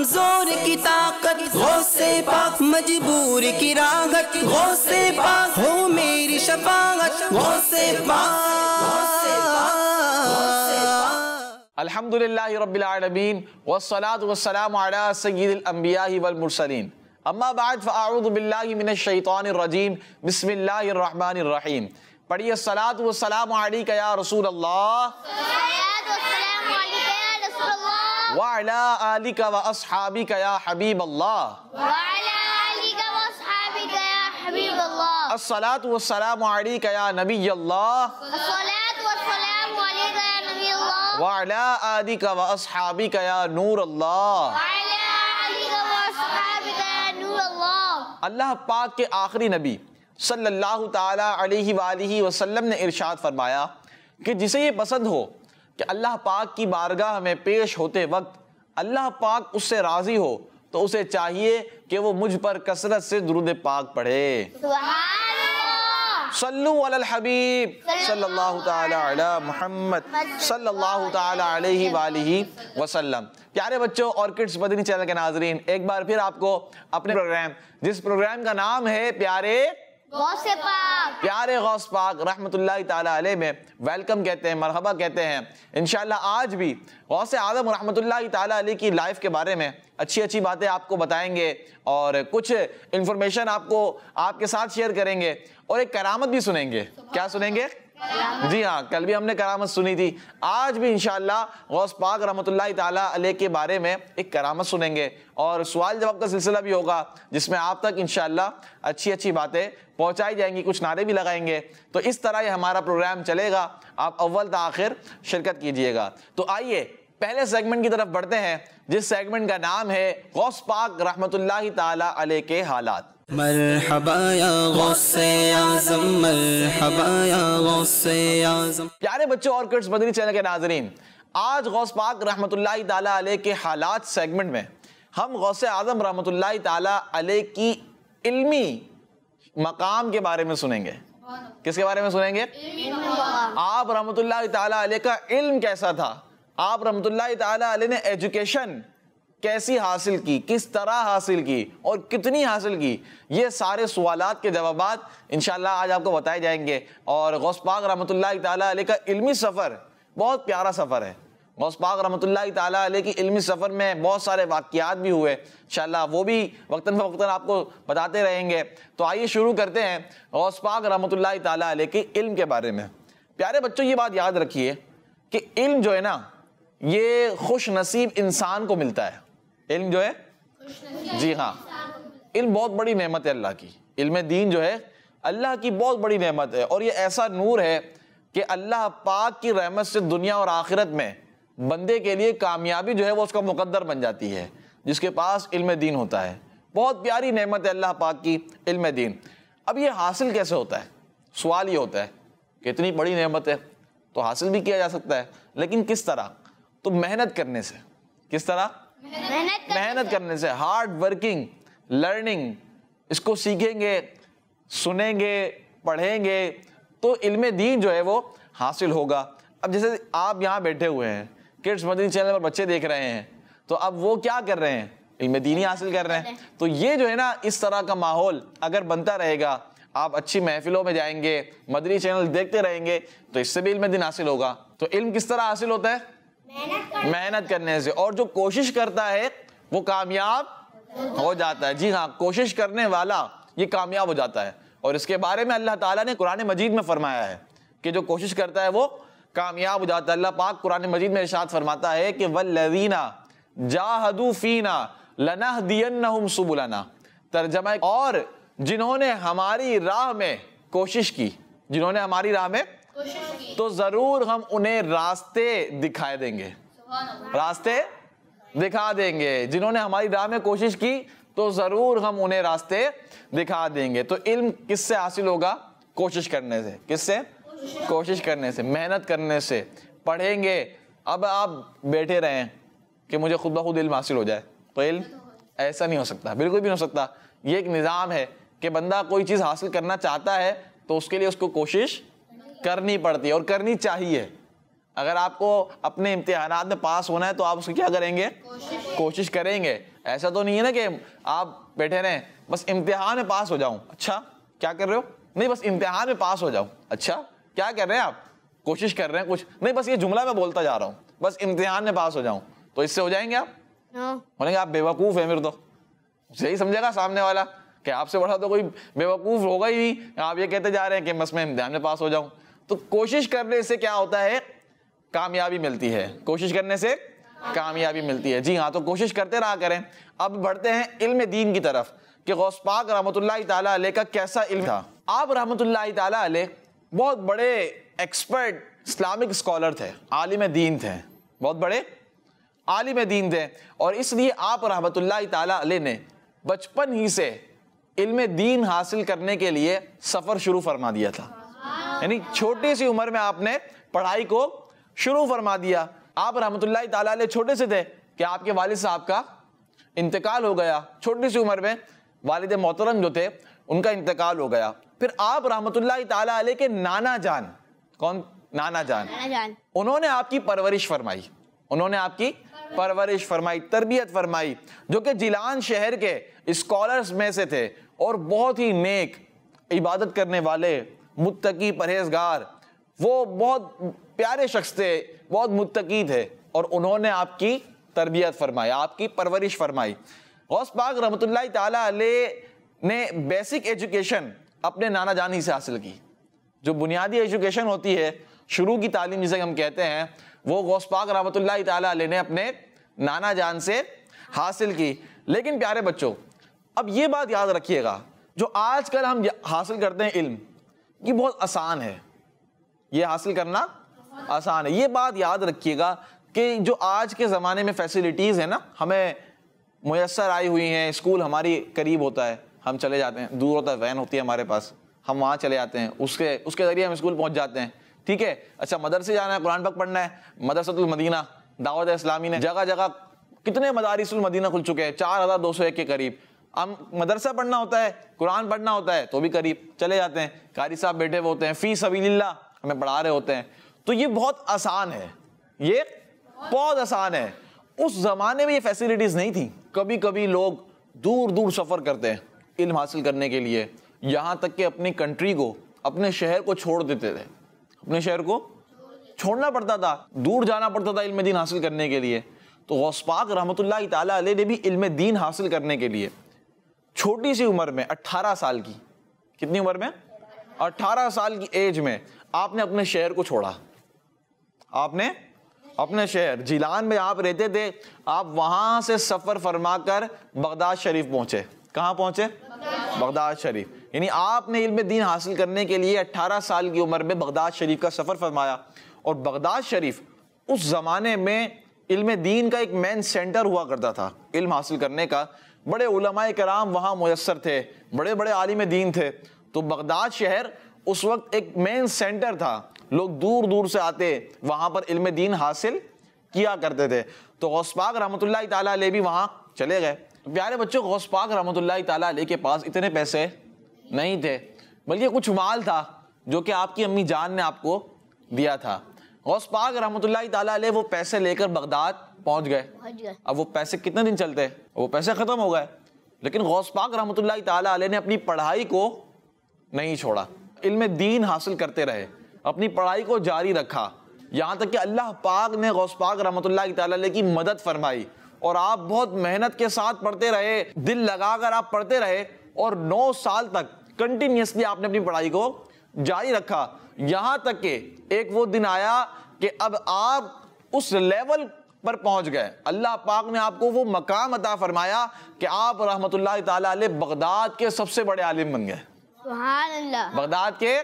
कमजोर की ताकत गौसे पाक मजबूर की रागत गौसे पाक हो मेरी शफागत गौसे पाक अल्हम्दुलिल्लाह रब्बिल आलमीन वस्सलातु वस्सलाम अला सय्यिदिल अंबिया वल मुरसलीन अम्मा बाद फ़ाऊद बिल्लाहि मिनश शैतानिर रजीम बिस्मिल्लाहिर रहमानिर रहीम पढ़िए सलात व सलाम या रसूल अल्लाह वाला अल्लाह पाक के आखिरी नबी सल्लल्लाहु अलैहि वसल्लम ने इरशाद फरमाया कि जिसे ये पसंद हो कि अल्लाह पाक की बारगाह में पेश होते वक्त अल्लाह पाक उससे राज़ी हो तो उसे चाहिए कि वो मुझ पर कसरत से दुरुद पाक पढ़े सल्लू अल हबीब सल्लल्लाहु ताला मोहम्मद सल्लल्लाहु ताला अलैहि वालही वसल्लम प्यारे बच्चों और किड्स बदनी चैनल के नाजरीन एक बार फिर आपको अपने प्रोग्राम जिस प्रोग्राम का नाम है प्यारे प्यारे गौस पाक रहमतुल्लाह अलैह में वेलकम कहते हैं मरहबा कहते हैं इन आज भी गौस आदम रहमतुल्लाह अलैह की लाइफ के बारे में अच्छी अच्छी बातें आपको बताएंगे और कुछ इन्फॉर्मेशन आपको आपके साथ शेयर करेंगे और एक करामत भी सुनेंगे क्या सुनेंगे जी हाँ कल भी हमने करामत सुनी थी आज भी इनशाला गौस पाक रहमतुल्लाह अलैह के बारे में एक करामत सुनेंगे और सवाल जवाब का सिलसिला भी होगा जिसमें आप तक इनशाला अच्छी अच्छी बातें पहुंचाई जाएंगी कुछ नारे भी लगाएंगे तो इस तरह ये हमारा प्रोग्राम चलेगा आप अव्वल त आखिर शिरकत कीजिएगा तो आइए पहले सेगमेंट की तरफ बढ़ते हैं जिस सेगमेंट का नाम है गौस पाक रहमतुल्लाह ताला अलैह के हालात मरहबा प्यारे बच्चों और किड्स मदनी चैनल के नाजरीन आज गौस पाक रहमत अलैह के हालात सेगमेंट में हम गौस आजम रहमत अलैह की इल्मी मकाम के बारे में सुनेंगे किसके बारे में सुनेंगे आप रहमत अलैह का इल्म कैसा था आप रहमत अलैह ने एजुकेशन कैसी हासिल की किस तरह हासिल की और कितनी हासिल की ये सारे सवाल के जवाब इन आज आपको बताए जाएंगे और गौसपाक रमत तल का इलमी सफ़र बहुत प्यारा सफ़र है गौसपाक रमत ताली की इलमी सफ़र में बहुत सारे वाक़ात भी हुए इन वो भी वक्ता फवता आपको बताते रहेंगे तो आइए शुरू करते हैं गौसपाक रमत तल के इल्म के बारे में प्यारे बच्चों ये बात याद रखिए कि इल्म जो है ना ये खुश नसीब इंसान को मिलता है इल्म जो है जी हाँ इल्म बहुत बड़ी नेमत है अल्लाह की इल्म दीन जो है अल्लाह की बहुत बड़ी नेमत है और ये ऐसा नूर है कि अल्लाह पाक की रहमत से दुनिया और आखिरत में बंदे के लिए कामयाबी जो है वो उसका मुकद्दर बन जाती है जिसके पास इल्म दीन होता है बहुत प्यारी नेमत है अल्लाह पाक की इल्म दीन अब ये हासिल कैसे होता है सवाल ये होता है कि इतनी बड़ी नेमत है तो हासिल भी किया जा सकता है लेकिन किस तरह तो मेहनत करने से किस तरह मेहनत मेहनत करने से हार्ड वर्किंग लर्निंग इसको सीखेंगे सुनेंगे पढ़ेंगे तो इल्म दीन जो है वो हासिल होगा अब जैसे आप यहाँ बैठे हुए हैं किड्स मदनी चैनल पर बच्चे देख रहे हैं तो अब वो क्या कर रहे हैं इल्म ही हासिल कर रहे हैं तो ये जो है ना इस तरह का माहौल अगर बनता रहेगा आप अच्छी महफिलों में जाएंगे मदनी चैनल देखते रहेंगे तो इससे भी इल्म दिन हासिल होगा तो इल्म किस तरह हासिल होता है मेहनत करने से और जो कोशिश करता है वो कामयाब हो जाता है जी हाँ कोशिश करने वाला ये कामयाब हो जाता है और इसके बारे में अल्लाह ताला ने कुरान मजीद में फरमाया है कि जो कोशिश करता है वो कामयाब हो जाता है अल्लाह पाक कुरान मजीद में इर्शाद फरमाता है कि वल्लवीना जाहदू फीना लना दियन तर्जमा और जिन्होंने हमारी राह में कोशिश की जिन्होंने हमारी राह में तो जरूर हम उन्हें रास्ते दिखाए देंगे रास्ते दिखा देंगे जिन्होंने हमारी राह में कोशिश की तो जरूर हम उन्हें रास्ते दिखा देंगे तो इल्म किससे हासिल होगा कोशिश करने से किससे कोशिश करने से मेहनत करने से पढ़ेंगे अब आप बैठे रहें कि मुझे खुद ब खुद इल्म हासिल हो जाए तो इल्म ऐसा नहीं हो सकता बिल्कुल भी नहीं हो सकता ये एक निज़ाम है कि बंदा कोई चीज़ हासिल करना चाहता है तो उसके लिए उसको कोशिश करनी पड़ती है और करनी चाहिए अगर आपको अपने इम्तहान में पास होना है तो आप उसको क्या करेंगे कोशिश, करेंगे ऐसा तो नहीं है ना कि आप बैठे रहें बस इम्तिहान में पास हो जाऊं अच्छा क्या कर रहे हो नहीं बस इम्तिहान में पास हो जाऊं अच्छा क्या कर रहे हैं आप कोशिश कर रहे हैं कुछ नहीं बस ये जुमला मैं बोलता जा रहा हूँ बस इम्तिहान में पास हो जाऊं तो इससे हो जाएंगे आप हाँ। बोलेंगे आप बेवकूफ़ है मेरे तो यही समझेगा सामने वाला कि आपसे बड़ा तो कोई बेवकूफ़ होगा ही नहीं आप ये कहते जा रहे हैं कि बस मैं इम्तिहान में पास हो जाऊँ तो कोशिश करने से क्या होता है कामयाबी मिलती है कोशिश करने से कामयाबी मिलती है जी हाँ तो कोशिश करते रहा करें अब बढ़ते हैं इल्म दीन की तरफ कि गौस पाक रहमतुल्लाह का कैसा इल्म था आप रहमतुल्लाह बहुत बड़े एक्सपर्ट इस्लामिक स्कॉलर थे आलिम दीन थे बहुत बड़े आलिम दीन थे और इसलिए आप रहमतुल्लाह तले ने बचपन ही से इल्म दीन हासिल करने के लिए सफ़र शुरू फरमा दिया था यानी छोटी सी उम्र में आपने पढ़ाई को शुरू फरमा दिया आप रहमत ताला छोटे से थे कि आपके वालिद साहब का इंतकाल हो गया छोटी सी उम्र में वालद मोहतरम जो थे उनका इंतकाल हो गया फिर आप रहमत ताला के नाना जान कौन नाना जान। उन्होंने आपकी परवरिश फरमाई उन्होंने आपकी परवरिश फरमाई तरबियत फरमाई जो कि जिलान शहर के स्कॉलर्स में से थे और बहुत ही नेक इबादत करने वाले मुत्तकी परहेजगार वो बहुत प्यारे शख्स थे बहुत मुत्तकी थे और उन्होंने आपकी तरबियत फरमाई आपकी परवरिश फरमाई गौस पाक रमत ने बेसिक एजुकेशन अपने नाना जानी से हासिल की जो बुनियादी एजुकेशन होती है शुरू की तालीम जिसे हम कहते हैं वो गौस पाक रमत ने अपने नाना जान से हासिल की लेकिन प्यारे बच्चों अब ये बात याद रखिएगा जो आजकल हम हासिल करते हैं इल्म ये बहुत आसान है ये हासिल करना आसान है ये बात याद रखिएगा कि जो आज के ज़माने में फैसिलिटीज़ है ना हमें मैसर आई हुई हैं स्कूल हमारी करीब होता है हम चले जाते हैं दूर होता है वैन होती है हमारे पास हम वहाँ चले जाते हैं उसके उसके ज़रिए हम स्कूल पहुँच जाते हैं ठीक है अच्छा मदरसे जाना है कुरान पक पढ़ना है मदरसतुलमदीना दावत इस्लामी ने जगह जगह कितने मदारिसुल खुल चुके हैं चार हज़ार दो सौ एक के करीब हम मदरसा पढ़ना होता है कुरान पढ़ना होता है तो भी करीब चले जाते हैं कारी साहब बैठे हुए होते हैं फ़ी सबील्ला हमें पढ़ा रहे होते हैं तो ये बहुत आसान है ये बहुत आसान है उस ज़माने में ये फैसिलिटीज़ नहीं थी कभी कभी लोग दूर दूर सफ़र करते हैं इल्म हासिल करने के लिए यहाँ तक कि अपनी कंट्री को अपने शहर को छोड़ देते थे अपने शहर को छोड़ना पड़ता था दूर जाना पड़ता था इल्म दीन हासिल करने के लिए तो वसपाक पाक रहमत ला ने भी इल्म दीन हासिल करने के लिए छोटी सी उम्र में 18 साल की कितनी उम्र में 18 साल की एज में आपने अपने शहर को छोड़ा आपने अपने शहर जिलान में आप रहते थे आप वहां से सफर फरमाकर बगदाद शरीफ पहुंचे कहां पहुंचे बगदाद शरीफ यानी आपने इल्म दीन हासिल करने के लिए 18 साल की उम्र में बगदाद शरीफ का सफ़र फरमाया और बगदाद शरीफ उस ज़माने में इल्म दीन का एक मेन सेंटर हुआ करता था इल्म हासिल करने का बड़े उलमाए कराम वहाँ मैसर थे बड़े बड़े आलिम दीन थे तो बगदाद शहर उस वक्त एक मेन सेंटर था लोग दूर दूर से आते वहाँ पर इल्म दीन हासिल किया करते थे तो गौसपाक रहमत ला भी वहाँ चले गए तो प्यारे बच्चों गौसपाक रहमत ला के पास इतने पैसे नहीं थे बल्कि कुछ माल था जो कि आपकी अम्मी जान ने आपको दिया था गौस पाक ताला अलैह वो पैसे लेकर बगदाद पहुंच गए अब वो पैसे कितने दिन चलते वो पैसे ख़त्म हो गए लेकिन गौस पाक ताला अलैह ने अपनी पढ़ाई को नहीं छोड़ा इल्म दीन हासिल करते रहे अपनी पढ़ाई को जारी रखा यहाँ तक कि अल्लाह पाक ने गौस पाक रहमत की मदद फरमाई और आप बहुत मेहनत के साथ पढ़ते रहे दिल लगाकर आप पढ़ते रहे और नौ साल तक कंटिन्यूसली आपने अपनी पढ़ाई को जारी रखा यहां तक के एक वो दिन आया कि अब आप उस लेवल पर पहुंच गए अल्लाह पाक ने आपको वो मकाम अता फरमाया कि आप रहमत बगदाद के सबसे बड़े आलिम बन गए बगदाद के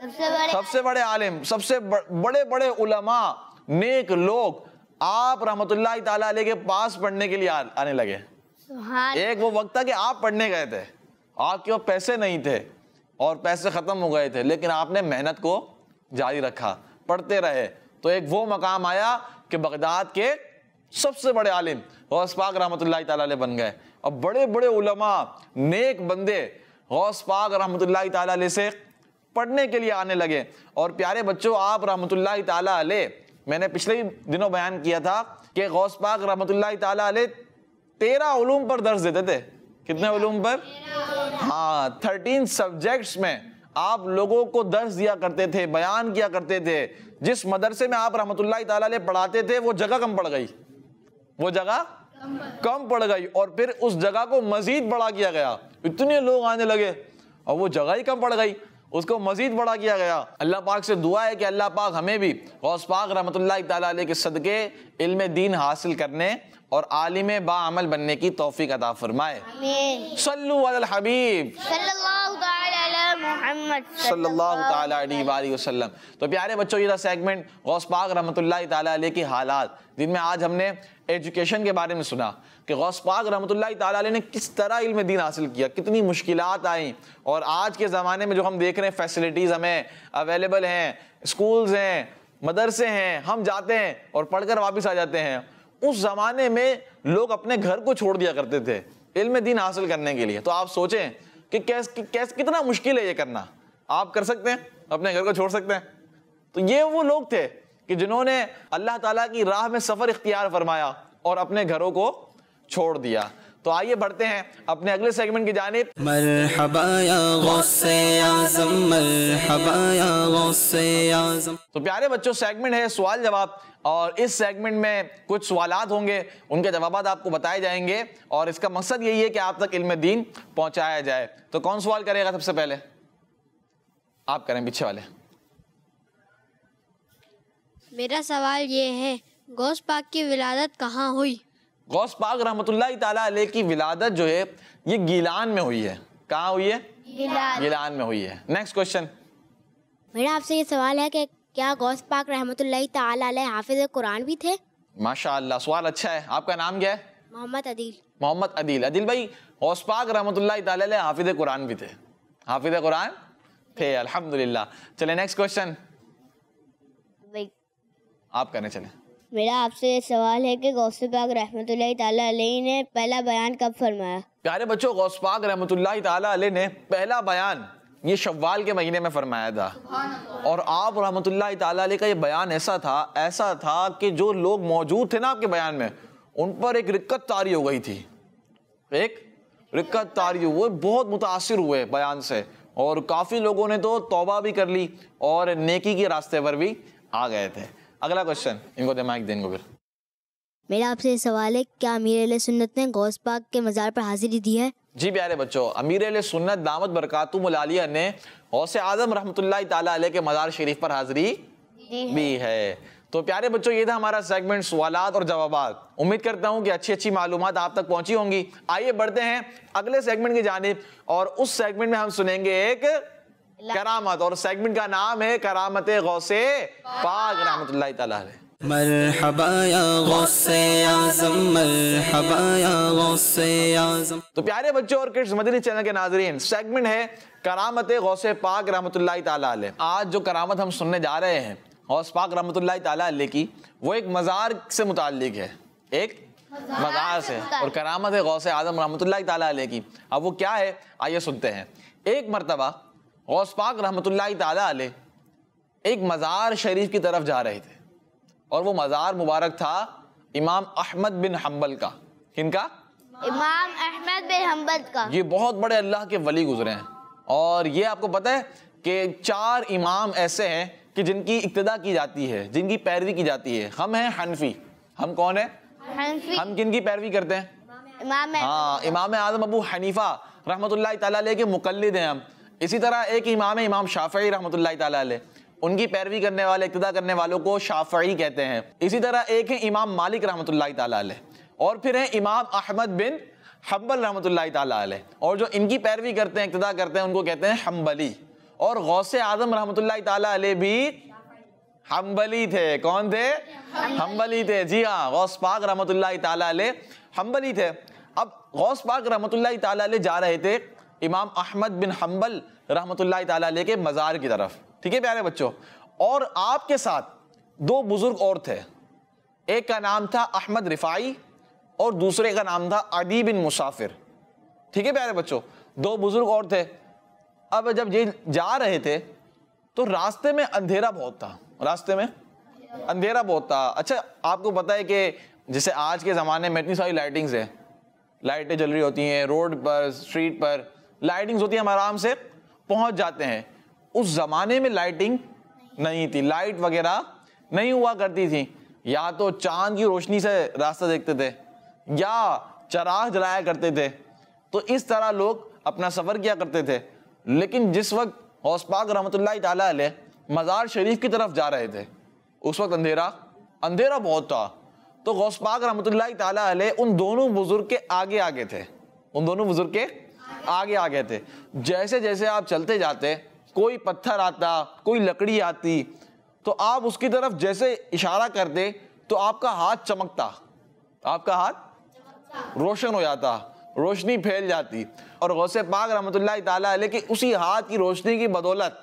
सबसे बड़े सबसे बड़े आलिम सबसे बड़े बड़े उलमा नेक लोग आप रहमत के पास पढ़ने के लिए आने लगे एक वो वक्त था कि आप पढ़ने गए थे आपके पास पैसे नहीं थे और पैसे ख़त्म हो गए थे लेकिन आपने मेहनत को जारी रखा पढ़ते रहे तो एक वो मकाम आया कि बगदाद के सबसे बड़े आलिम गौस पाक रहमत ताल बन गए और बड़े बड़े उलमा नेक बंदे गौस पाक रहमत ताल से पढ़ने के लिए आने लगे और प्यारे बच्चों आप रहमत ताल मैंने पिछले ही दिनों बयान किया था कि गौस पाक रहमत ताल तेरह उलूम पर दर्ज देते थे कितने उलूम पर हाँ थर्टीन सब्जेक्ट्स में आप लोगों को दर्ज दिया करते थे बयान किया करते थे जिस मदरसे में आप रहमत पढ़ाते थे वो जगह कम पड़ गई वो जगह कम पड़ गई और फिर उस जगह को मजीद बड़ा किया गया इतने लोग आने लगे और वो जगह ही कम पड़ गई उसको मजीद बड़ा किया गया अल्लाह पाक से दुआ है कि अल्लाह पाक हमें भी गौस पाक रहमत के सदक़े इल्म दीन हासिल करने और आलिम बामल बनने की तोफ़ी अदा फरमाए हबीब तो प्यारे बच्चों ये था सेगमेंट गौस पाक रहमतुल्लाह के हालात जिनमें आज हमने एजुकेशन के बारे में सुना कि गौस पाक रहमतुल्लाह ने किस तरह इल्म दीन हासिल किया कितनी मुश्किल आई और आज के ज़माने में जो हम देख रहे हैं फैसिलिटीज़ हमें अवेलेबल हैं स्कूल्स हैं मदरसे हैं हम जाते हैं और पढ़कर वापस आ जाते हैं उस ज़माने में लोग अपने घर को छोड़ दिया करते थे इल्म दिन हासिल करने के लिए तो आप सोचें कि कैस कि कैस कितना मुश्किल है ये करना आप कर सकते हैं अपने घर को छोड़ सकते हैं तो ये वो लोग थे कि जिन्होंने अल्लाह ताला की राह में सफ़र इख्तियार फरमाया और अपने घरों को छोड़ दिया तो आइए बढ़ते हैं अपने अगले सेगमेंट की जाने तो प्यारे बच्चों सेगमेंट है सवाल जवाब और इस सेगमेंट में कुछ सवाल होंगे उनके जवाब आपको बताए जाएंगे और इसका मकसद यही है कि आप तक इल्म दीन पहुंचाया जाए तो कौन सवाल करेगा सबसे पहले आप करें पीछे वाले मेरा सवाल ये है गौस पाक की विलादत कहाँ हुई गौस पाक रहमत की विलादत जो है ये गिलान में हुई है कहाँ हुई है गिलान।, गिलान में हुई है नेक्स्ट क्वेश्चन मेरा आपसे ये सवाल है कि क्या गौस पाक रहमत हाफिज कुरान भी थे माशा सवाल अच्छा है आपका नाम क्या है मोहम्मद अदील मोहम्मद अदील अदील भाई गौस पाक रहमत हाफिज कुरान भी थे हाफिज कुरान थे अल्हम्दुलिल्लाह चले नेक्स्ट क्वेश्चन आप करने चले मेरा आपसे ये सवाल है कि गौस पाक रहमत ने पहला बयान कब फरमाया प्यारे बच्चों गौस पाक रहमत ने पहला बयान ये शव्वाल के महीने में फरमाया था और आप रहमत का ये बयान ऐसा था ऐसा था कि जो लोग मौजूद थे ना आपके बयान में उन पर एक रिक्कत तारी हो गई थी एक रिक्कत तारी हुए बहुत मुतासर हुए बयान से और काफ़ी लोगों ने तो तौबा भी कर ली और नेकी के रास्ते पर भी आ गए थे अगला क्वेश्चन इनको दिमाग दें इनको फिर मेरा आपसे सवाल है क्या अमीर सुन्नत ने गौस पाक के मज़ार पर हाजिरी दी है जी प्यारे बच्चों अमीर सुन्नत दामद मुलालिया ने गौस आजम रहमतुल्लाह ताला अलैह के मज़ार शरीफ पर हाजिरी दी है तो प्यारे बच्चों ये था हमारा सेगमेंट सवाल और जवाब उम्मीद करता हूँ कि अच्छी अच्छी मालूम आप तक पहुंची होंगी आइए बढ़ते हैं अगले सेगमेंट की जानब और उस सेगमेंट में हम सुनेंगे एक करामत और सेगमेंट का नाम है करामत गौसे पाक रहमत तो प्यारे बच्चों और किड्स मदनी चैनल के नाजरीन सेगमेंट है करामत गौसे पाक रहमत आज जो करामत हम सुनने जा रहे हैं गौस पाक रहमत की वो एक मज़ार से मुतालिक है एक मजार से और करामत गौसे आजम रहमत की अब वो क्या है आइए सुनते हैं एक मरतबा गौस पाक रहमत ताल एक मज़ार शरीफ की तरफ जा रहे थे और वो मज़ार मुबारक था इमाम अहमद बिन हम्बल का किनका इमाम अहमद बिन हम्बल का ये बहुत बड़े अल्लाह के वली गुजरे हैं और ये आपको पता है कि चार इमाम ऐसे हैं कि जिनकी इब्तदा की जाती है जिनकी पैरवी की जाती है हम हैं हनफी हम कौन है हनफी हम किन की पैरवी करते हैं इमाम हाँ इमाम आजम अबू हनीफा रहमत ला के मुकलद हैं हम इसी तरह एक इमाम है इमाम शाफी रहमत ताल उनकी पैरवी करने वाले इब्तदा करने वालों को शाफी कहते हैं इसी तरह एक है इमाम मालिक रहमत ताल और फिर है इमाम अहमद बिन हम्बल रहमत ताल और जो इनकी पैरवी करते हैं इब्तदा करते हैं उनको कहते हैं हम्बली और गौस आजम रहमत ताल भी हम्बली थे कौन थे हम्बली थे जी हाँ गौस पाक रहमत ताल हम्बली थे अब गौस पाक रहमत ताल जा रहे थे इमाम अहमद बिन हम्बल रहमत ताली के मज़ार की तरफ ठीक है प्यारे बच्चों और आपके साथ दो बुज़ुर्ग और थे एक का नाम था अहमद रिफाई और दूसरे का नाम था अदी बिन मुसाफिर ठीक है प्यारे बच्चों दो बुज़ुर्ग और थे अब जब ये जा रहे थे तो रास्ते में अंधेरा बहुत था रास्ते में अंधेरा बहुत था अच्छा आपको पता है कि जैसे आज के ज़माने में इतनी सारी लाइटिंग्स हैं लाइटें जल रही होती हैं रोड पर स्ट्रीट पर लाइटिंग्स होती है हम आराम से पहुंच जाते हैं उस जमाने में लाइटिंग नहीं थी लाइट वगैरह नहीं हुआ करती थी या तो चांद की रोशनी से रास्ता देखते थे या चराग जलाया करते थे तो इस तरह लोग अपना सफ़र किया करते थे लेकिन जिस वक्त हौसपाक रहमत मज़ार शरीफ की तरफ जा रहे थे उस वक्त अंधेरा अंधेरा बहुत था तो गौस पाक रहमत उन दोनों बुज़ुर्ग के आगे आगे थे उन दोनों बुज़ुर्ग के आगे आ गए थे जैसे जैसे आप चलते जाते कोई पत्थर आता कोई लकड़ी आती तो आप उसकी तरफ जैसे इशारा करते तो आपका हाथ चमकता आपका हाथ रोशन हो जाता रोशनी फैल जाती और गौसे पाक रहमत की उसी हाथ की रोशनी की बदौलत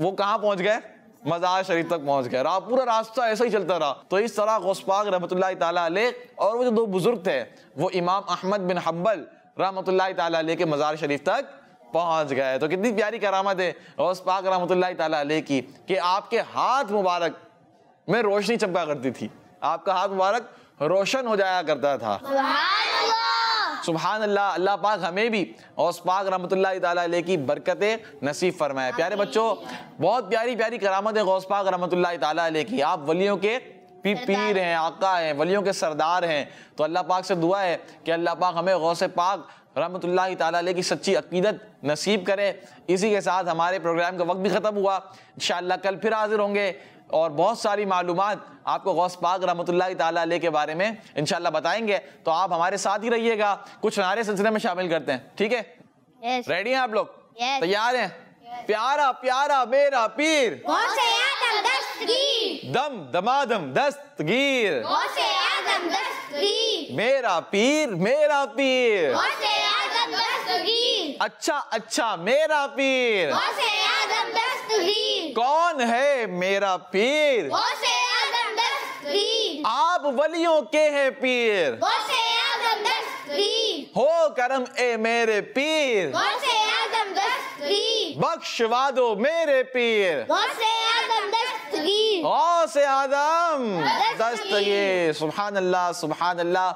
वो कहाँ पहुँच गए मजार शरीफ तक पहुंच गए रहा पूरा रास्ता ऐसा ही चलता रहा तो इस तरह पाक रहमत और वो जो दो बुजुर्ग थे वो इमाम अहमद बिन हम्बल रहमत ला के मज़ार शरीफ तक पहुंच गए तो कितनी प्यारी करामत है उस पाक रहमत ला की कि आपके हाथ मुबारक में रोशनी चमका करती थी आपका हाथ मुबारक रोशन हो जाया करता था सुबह अल्लाह अल्लाह पाक हमें भी उस पाक रमत ताली की बरकतें नसीब फरमाए प्यारे बच्चों बहुत प्यारी प्यारी करामत है गौस पाक रमत ताली की आप वलियों के पी पीर हैं आका हैं वलियों के सरदार हैं तो अल्लाह पाक से दुआ है कि अल्लाह पाक हमें गौ से पाक रमत ताली की सच्ची अकीदत नसीब करे इसी के साथ हमारे प्रोग्राम का वक्त भी ख़त्म हुआ इन कल फिर हाजिर होंगे और बहुत सारी मालूम आपको गौस पाक रहमतुल्ला ताली के बारे में इन बताएंगे तो आप हमारे साथ ही रहिएगा कुछ नारे सिलसिले में शामिल करते हैं ठीक है रेडी हैं आप लोग तैयार हैं प्यारा प्यारा मेरा पीर दम दमादम दस्तगीर दस्तगीर मेरा पीर मेरा पीर दस्तगीर अच्छा अच्छा मेरा पीर दस्तगीर कौन है मेरा पीर दस्तगीर आप वलियों के हैं पीर दस्तगीर हो करम ए मेरे पीर दम दस्तगीर बख्शवा दो मेरे पीर से आदम दस्तगी तो सुबहान अल्लाह सुबहान अल्लाह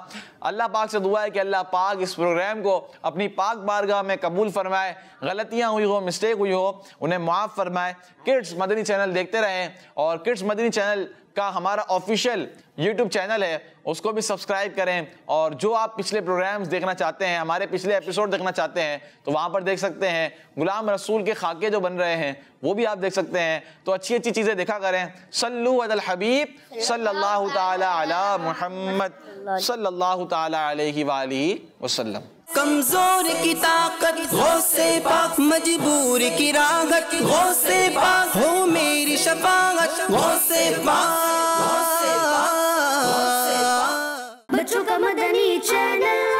अल्लाह पाक से दुआ है कि अल्लाह पाक इस प्रोग्राम को अपनी पाक बारगाह में कबूल फरमाए गलतियाँ हुई हो मिस्टेक हुई हो उन्हें मुआफ़ फरमाए किड्स मदनी चैनल देखते रहें और किड्स मदनी चैनल का हमारा ऑफिशियल यूट्यूब चैनल है उसको भी सब्सक्राइब करें और जो आप पिछले प्रोग्राम्स देखना चाहते हैं हमारे पिछले एपिसोड देखना चाहते हैं तो वहाँ पर देख सकते हैं गुलाम रसूल के खाके जो बन रहे हैं वो भी आप देख सकते हैं तो अच्छी अच्छी चीज़ें देखा करें सल्लू अदल हबीब सल्लल्लाहु अला मोहम्मद सल्लल्लाहु ताला अलैहि वाली वसल्लम कमजोर की ताकत हो से पाक मजबूर की रागत हो से पाक हो मेरी शफागत हो से पाक बच्चों का मदनी चैनल